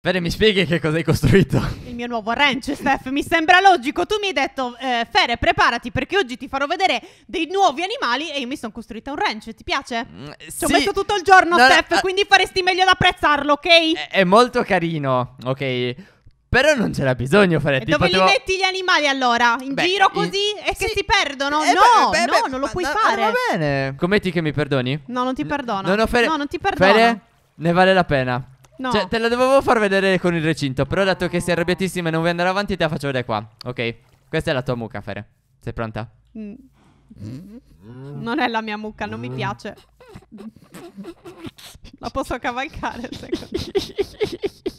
Fede, mi spieghi che cosa hai costruito? Il mio nuovo ranch, Steph, mi sembra logico. Tu mi hai detto, eh, Fere, preparati perché oggi ti farò vedere dei nuovi animali e io mi sono costruita un ranch, ti piace? Mm, Ci sì. ho messo tutto il giorno, no, Steph, no, ah. quindi faresti meglio ad apprezzarlo, ok? È, è molto carino, ok? Però non c'era bisogno fare e tipo dove li metti gli animali allora? In beh, giro così? E sì. che si perdono? Eh, no, beh, beh, no, non lo puoi no, fare Va bene Commetti che mi perdoni? No, non ti perdono No, no, Fere, no non ti perdono Fere, ne vale la pena No. Cioè, te la dovevo far vedere con il recinto. Però, dato che sei arrabbiatissima e non vuoi andare avanti, te la faccio vedere qua. Ok. Questa è la tua mucca, Fere. Sei pronta? Mm. Non è la mia mucca, non mi piace. La posso cavalcare, secondo me.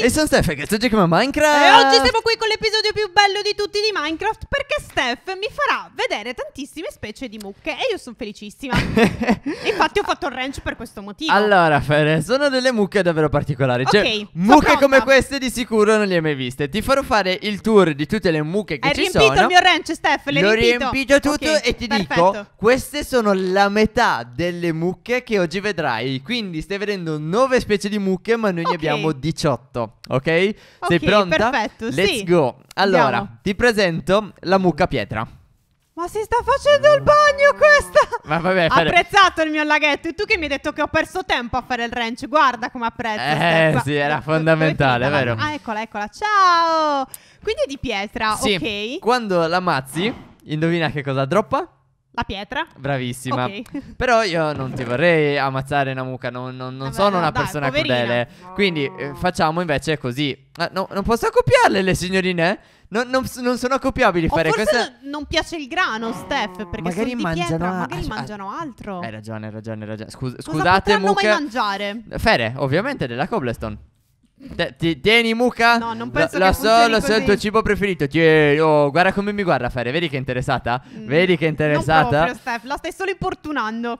E sono Stefan, oggi come Minecraft E oggi siamo qui con l'episodio più bello di tutti di Minecraft Perché e Steph mi farà vedere tantissime specie di mucche e io sono felicissima. Infatti ho fatto il ranch per questo motivo. Allora, Fere, sono delle mucche davvero particolari. Cioè, okay, mucche come queste di sicuro non le hai mai viste. Ti farò fare il tour di tutte le mucche che hai ci sono. Hai riempito il mio ranch, Steph, le L'ho riempito. riempito tutto okay, e ti perfetto. dico, queste sono la metà delle mucche che oggi vedrai. Quindi stai vedendo 9 specie di mucche, ma noi okay. ne abbiamo 18, ok? Sei pronta? Perfetto, Let's sì. go. Allora, Andiamo. ti presento la mucca pietra. Ma si sta facendo il bagno questa! Ma vabbè, fare... apprezzato il mio laghetto. E tu che mi hai detto che ho perso tempo a fare il ranch. Guarda come apprezzo. Eh, Steph. sì, era fondamentale, vero? Ah, eccola, eccola. Ciao! Quindi è di pietra, sì. ok. Quando la mazzi, indovina che cosa droppa? La pietra? Bravissima. Okay. Però io non ti vorrei ammazzare Namuka, non, non, non sono una dai, persona poverina. crudele. Quindi eh, facciamo invece così. Ah, no, non posso accoppiarle le signorine? Non, non, non, sono accoppiabili. fare questa. non piace il grano, Steph. Perché magari, mangiano, pietra, a... magari ah, mangiano altro. Hai ragione, hai ragione, hai ragione. Scus- Cosa scusate, Muke. Non mai mangiare. Fere, ovviamente, della cobblestone. Tieni mucca No non penso lo, che so, Lo so il tuo cibo preferito Tieni oh, Guarda come mi guarda Fere Vedi che è interessata mm, Vedi che è interessata Non proprio Steph La stai solo importunando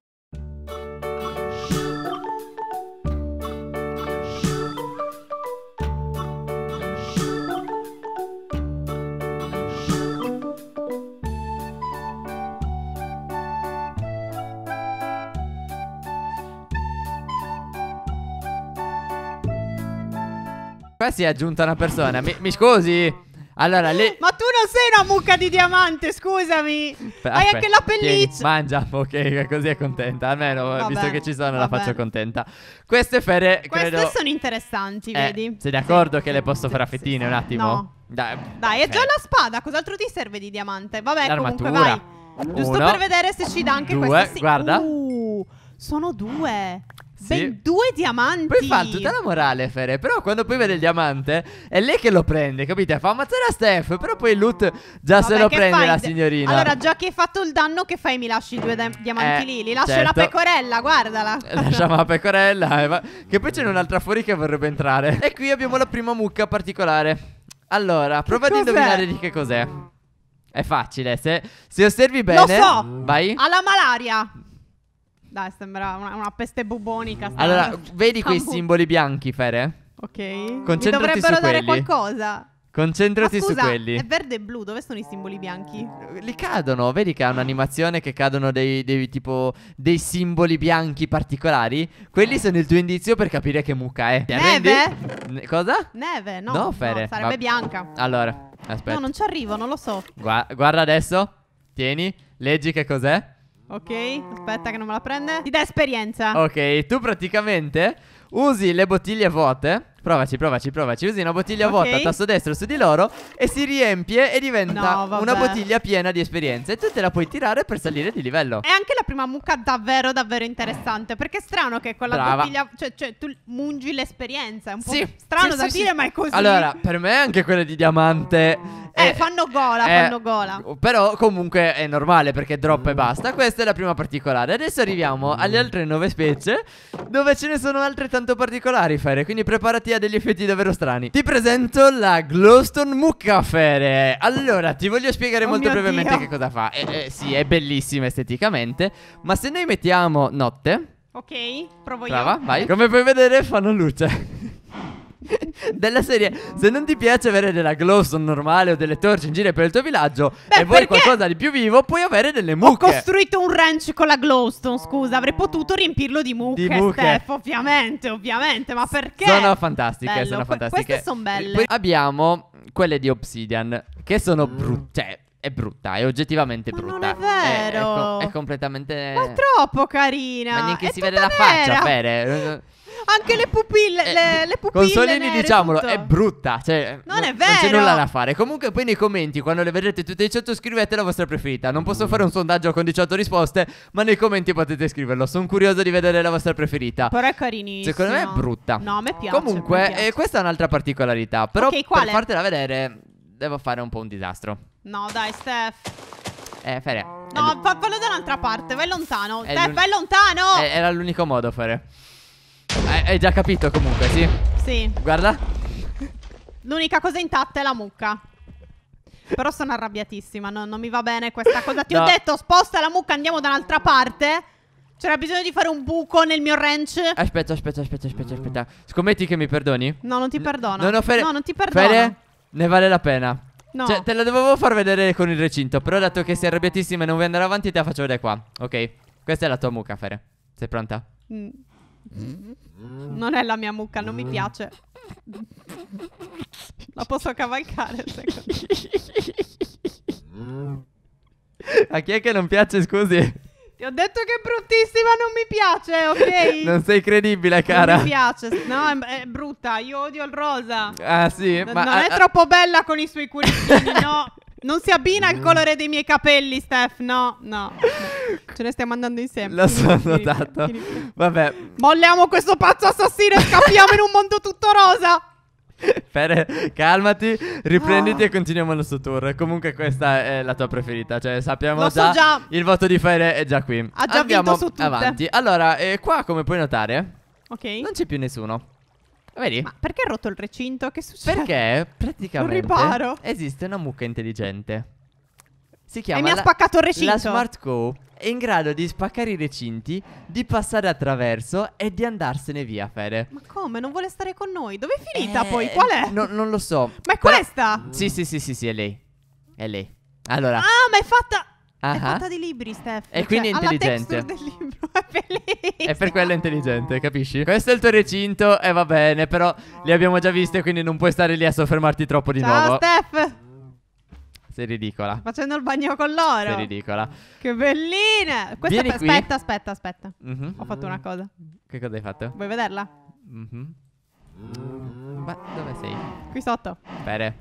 Qua si è aggiunta una persona. Mi, mi scusi? Allora, le... Ma tu non sei una mucca di diamante, scusami. Aspetta, Hai anche la pelliccia. mangia, ok, così è contenta. Almeno, vabbè, visto che ci sono, vabbè. la faccio contenta. Queste fere, Queste credo... sono interessanti, eh, vedi? Sei d'accordo sì. che le posso fare a fettine sì, un attimo? No. Dai, Dai è eh. già la spada. Cos'altro ti serve di diamante? Vabbè, L'armatura. comunque vai. Uno, Giusto per vedere se ci dà anche due, questa. Sì. guarda. Uh, sono due. Ben due diamanti. Poi fa tutta la morale, Fere. Però quando poi vede il diamante, è lei che lo prende, capite? Fa ammazzare a Steph. Però poi il loot già Vabbè, se lo prende fai? la signorina. Allora, già che hai fatto il danno, che fai? Mi lasci i due diamanti eh, lì? Li lascio certo. la pecorella, guardala. Eh, lasciamo la pecorella. Eva. Eh, che poi c'è un'altra fuori che vorrebbe entrare. E qui abbiamo la prima mucca particolare. Allora, prova a indovinare di che cos'è. È facile, se, se osservi bene. Lo so! Vai. Alla malaria. Dai, sembra una, una peste bubonica. Allora, vedi quei simboli bianchi, Fere? Ok. Concentrati Mi dovrebbero dare qualcosa. Concentrati scusa, su quelli. È verde e blu, dove sono i simboli bianchi? Li cadono, vedi che ha un'animazione che cadono dei, dei, tipo dei simboli bianchi particolari. Quelli eh. sono il tuo indizio per capire che mucca è. Neve? Ne- cosa? Neve, no. No, Fere. No, sarebbe ma... bianca. Allora, aspetta. No, non ci arrivo, non lo so. Gua- guarda adesso. Tieni, leggi che cos'è. Ok, aspetta che non me la prende. Ti dà esperienza. Ok, tu praticamente usi le bottiglie vuote Provaci, provaci, provaci. Usi una bottiglia vuota, okay. tasto destro su di loro e si riempie e diventa no, una bottiglia piena di esperienze. E tu te la puoi tirare per salire di livello. È anche la prima mucca davvero, davvero interessante. Perché è strano che con la Brava. bottiglia, cioè, cioè, tu mungi l'esperienza. È un po' sì. strano sì, da sì, dire, ma è così. Allora, per me anche quella di diamante. Eh, eh, fanno gola, eh, fanno gola. Però comunque è normale perché drop e basta. Questa è la prima particolare. Adesso arriviamo alle altre nove specie dove ce ne sono altre tanto particolari, Fere. Quindi preparati a ha degli effetti davvero strani. Ti presento la Glowstone Muccafere. Allora, ti voglio spiegare oh molto brevemente Dio. che cosa fa. Eh, eh, sì, è bellissima esteticamente, ma se noi mettiamo notte... Ok, provo Brava, io. vai. Eh. Come puoi vedere fanno luce della serie se non ti piace avere della glowstone normale o delle torce in giro per il tuo villaggio Beh, e vuoi qualcosa di più vivo puoi avere delle mucche ho costruito un ranch con la glowstone scusa avrei oh. potuto riempirlo di mucche, di mucche. Steph ovviamente ovviamente ma perché sono fantastiche Bello. sono fantastiche queste sono belle Poi abbiamo quelle di obsidian che sono mm. brutte cioè, è brutta, è oggettivamente ma brutta. Non è vero. È, è, co- è completamente. Ma troppo carina. Ma neanche è si vede la vera. faccia, Fere. Anche le pupille. Eh, le, le pupille Consolini, diciamolo, tutto. è brutta. Cioè, non, non è vero. Non c'è nulla da fare. Comunque, poi nei commenti, quando le vedrete tutte 18, scrivete la vostra preferita. Non posso fare un sondaggio con 18 risposte, ma nei commenti potete scriverlo. Sono curioso di vedere la vostra preferita. Però è carinissima. Secondo me è brutta. No, a me piace. Comunque, me piace. Eh, questa è un'altra particolarità. Però okay, per fartela vedere, devo fare un po' un disastro. No, dai, Steph. Eh, Fere. No, fallo da un'altra parte, vai lontano. È Steph, vai lontano. era l'unico modo, Fere. Hai già capito comunque, sì? Sì. Guarda. L'unica cosa intatta è la mucca. Però sono arrabbiatissima, no, non mi va bene questa cosa. Ti no. ho detto, sposta la mucca, andiamo da un'altra parte. C'era bisogno di fare un buco nel mio ranch. Aspetta, aspetta, aspetta, aspetta, aspetta. Scommetti che mi perdoni? No, non ti perdono. Non no, Fere, no non ti perdono. Fere, ne vale la pena. No. Cioè, te la dovevo far vedere con il recinto, però dato che sei arrabbiatissima e non vuoi andare avanti, te la faccio vedere qua. Ok, questa è la tua mucca, Fere. Sei pronta? Mm. Mm. Non è la mia mucca, non mi mm. piace. La posso cavalcare, secondo me. A chi è che non piace, scusi? Ti ho detto che è bruttissima, non mi piace, ok? non sei credibile, cara. Non mi piace, no, è, è brutta. Io odio il rosa. Ah, sì, N- ma. Non a- è troppo bella con i suoi cuoricini, no. Non si abbina al mm. colore dei miei capelli, Steph. No, no. Ce ne stiamo andando insieme. Lo so notato. Vabbè. Molliamo questo pazzo assassino e scappiamo in un mondo tutto rosa. Fede, calmati, riprenditi ah. e continuiamo il nostro tour. Comunque, questa è la tua preferita. Cioè, sappiamo Lo già, so già. Il voto di Fede è già qui. Ha già Andiamo avanti. Allora, eh, qua come puoi notare, okay. non c'è più nessuno. Vedi? Ma perché ha rotto il recinto? Che succede? Perché praticamente un riparo. esiste una mucca intelligente. Si chiama e mi ha spaccato il recinto. La Smart Co è in grado di spaccare i recinti, di passare attraverso e di andarsene via, Fede. Ma come? Non vuole stare con noi? Dove è finita eh, poi? Qual è? No, non lo so. Ma è Però... questa? Sì, sì, sì, sì, sì, è lei. È lei. Allora. Ah, ma è fatta Aha. È fatta di libri, Steph. E cioè, quindi è intelligente. Del libro, è bellissimo. È per quello intelligente, capisci? Questo è il tuo recinto e va bene, però li abbiamo già viste, quindi non puoi stare lì a soffermarti troppo di Ciao, nuovo. Ciao, Steph. Sei ridicola. Facendo il bagno con loro. Sei ridicola. Che bellina. Questa Vieni qui. Aspetta, aspetta, aspetta. Mm -hmm. Ho fatto una cosa. Che cosa hai fatto? Vuoi vederla? Mhm. Mm Ma dove sei? Qui sotto. Bene.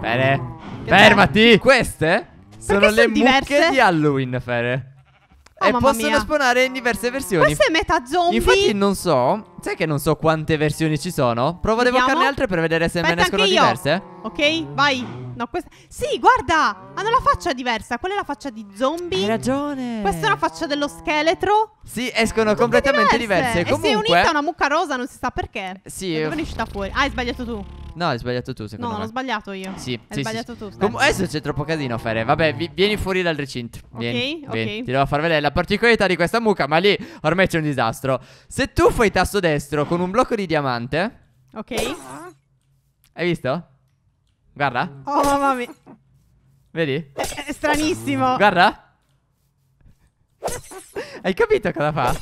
Bene. Fermati. Queste sono le diverse? di Halloween, Fere. Oh, e possono mia. spawnare in diverse versioni. Questa è metà zombie. Infatti, non so. Sai che non so quante versioni ci sono? Provo ad evocarne altre per vedere se Aspetta, me ne escono diverse. Ok, vai. No, questa. Sì, guarda! Hanno la faccia diversa. Quella è la faccia di zombie. Hai ragione. Questa è la faccia dello scheletro. Sì, escono Tutte completamente diverse. diverse. Comunque... E si è unita a una mucca rosa, non si sa perché. Sì. Da dove ne uscita fuori? Ah, hai sbagliato tu. No, hai sbagliato tu, secondo no, me. No, ho sbagliato io. Sì, hai sì, sbagliato sì. tu. Comu- adesso c'è troppo casino, Fere. Vabbè, vi- vieni fuori dal recinto. Vieni, ok, vieni. ok. Ti devo far vedere la particolarità di questa mucca, ma lì ormai c'è un disastro. Se tu fai tasto destro con un blocco di diamante. Ok. Hai visto? Guarda. Oh, mamma mia. Vedi? È, è stranissimo. Guarda. Hai capito cosa fa?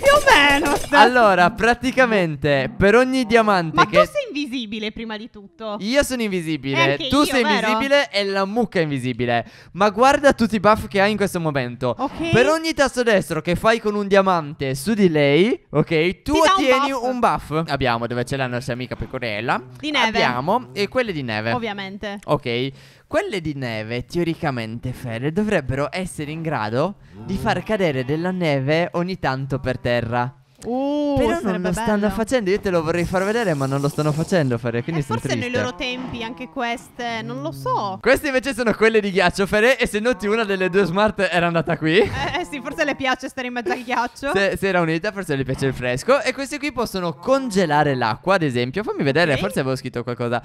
Più o meno. Allora, praticamente per ogni diamante Ma che. tu sei invisibile prima di tutto. Io sono invisibile. Eh, tu io, sei vero? invisibile e la mucca è invisibile. Ma guarda tutti i buff che hai in questo momento. Ok. Per ogni tasto destro che fai con un diamante su di lei, ok, tu ottieni un buff. un buff. Abbiamo dove c'è la nostra amica pecorella. Di neve. Abbiamo e quelle di neve. Ovviamente. Ok. Quelle di neve, teoricamente, Fede, dovrebbero essere in grado di far cadere della neve ogni tanto per terra. Uh, Però non lo stanno bello. facendo, io te lo vorrei far vedere, ma non lo stanno facendo Fere, quindi eh, sono forse triste. nei loro tempi anche queste, non lo so. Queste invece sono quelle di ghiaccio, Fere, e se noti una delle due smart era andata qui. Eh, sì, forse le piace stare in mezzo al ghiaccio. se, se, era unita, forse le piace il fresco. E queste qui possono congelare l'acqua, ad esempio. Fammi vedere, okay. forse avevo scritto qualcosa.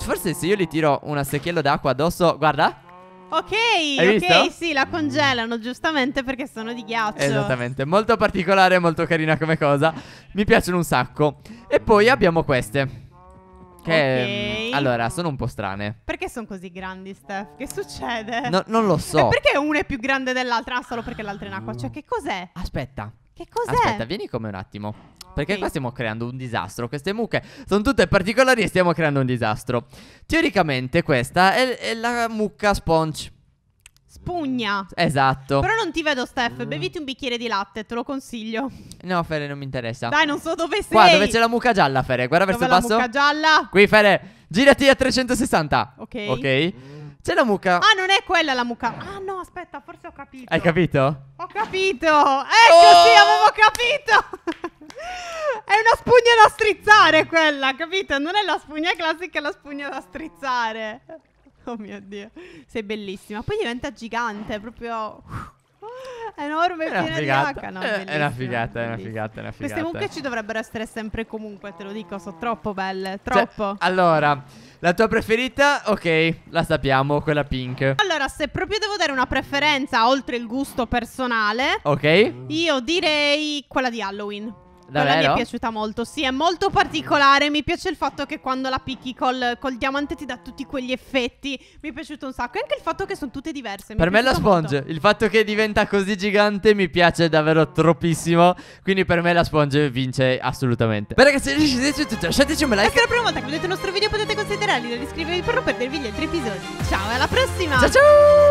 Forse se io li tiro una secchiello d'acqua addosso, guarda. Ok, Hai ok, visto? sì, la congelano giustamente perché sono di ghiaccio. Esattamente, molto particolare, e molto carina come cosa. Mi piacciono un sacco. E poi abbiamo queste. Che okay. Mm, allora sono un po' strane. Perché sono così grandi, Steph? Che succede? No, non lo so. E perché una è più grande dell'altra? Ah, solo perché l'altra è in acqua. Cioè, che cos'è? Aspetta. Che cos'è? Aspetta, vieni come un attimo. Perché qua stiamo creando un disastro. Queste mucche sono tutte particolari e stiamo creando un disastro. Teoricamente questa è, è la mucca sponge. Spugna. Esatto. Però non ti vedo, Steph. Mm. Beviti un bicchiere di latte, te lo consiglio. No, Fere, non mi interessa. Dai, non so dove sei. Qua, dove c'è la mucca gialla, Fere. Guarda dove verso il basso. la mucca gialla? Qui, Fere. Girati a 360. Ok. Ok. C'è la mucca. Ah, non è quella la mucca. Ah, no, aspetta, forse ho capito. Hai capito? Ho capito. Ecco, oh! sì, avevo capito. È una spugna da strizzare quella, capito? Non è la spugna classica, è la spugna da strizzare. Oh mio Dio, sei bellissima. Poi diventa gigante, proprio... Enorme, è piena figata. di H. No, è, è una figata, è una figata, è una figata. Queste mucche ci dovrebbero essere sempre comunque, te lo dico, sono troppo belle, troppo. Cioè, allora, la tua preferita, ok, la sappiamo, quella pink. Allora, se proprio devo dare una preferenza oltre il gusto personale, ok, io direi quella di Halloween. Davvero? Quella mi è piaciuta molto. Sì, è molto particolare. Mi piace il fatto che quando la picchi col, col diamante ti dà tutti quegli effetti. Mi è piaciuto un sacco. E anche il fatto che sono tutte diverse. per me la sponge. Molto. Il fatto che diventa così gigante mi piace davvero troppissimo. Quindi per me la sponge vince assolutamente. Beh, ragazzi, se lasciateci un like. E se è la prima volta che vedete il nostro video potete considerarli. Iscrivervi per non perdervi gli altri episodi. Ciao e alla prossima. Ciao ciao.